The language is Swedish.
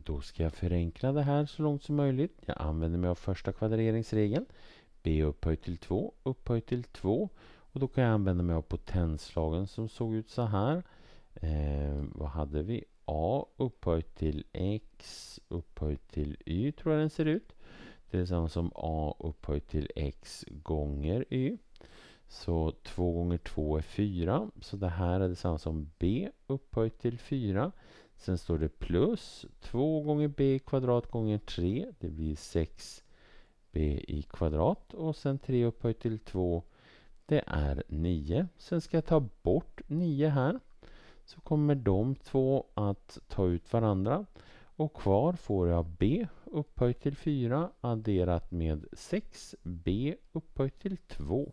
Då ska jag förenkla det här så långt som möjligt. Jag använder mig av första kvadreringsregeln. B upphöjt till 2 upphöjt till 2. Och då kan jag använda mig av potenslagen som såg ut så här. Eh, vad hade vi? A upphöjt till X upphöjt till Y tror jag den ser ut. Det är samma som A upphöjt till X gånger Y. Så 2 gånger 2 är 4. Så det här är detsamma som B upphöjt till 4. Sen står det plus 2 gånger b kvadrat gånger 3. Det blir 6b i kvadrat. Och sen 3 upphöjt till 2. Det är 9. Sen ska jag ta bort 9 här. Så kommer de två att ta ut varandra. Och kvar får jag b upphöjt till 4 adderat med 6b upphöjt till 2.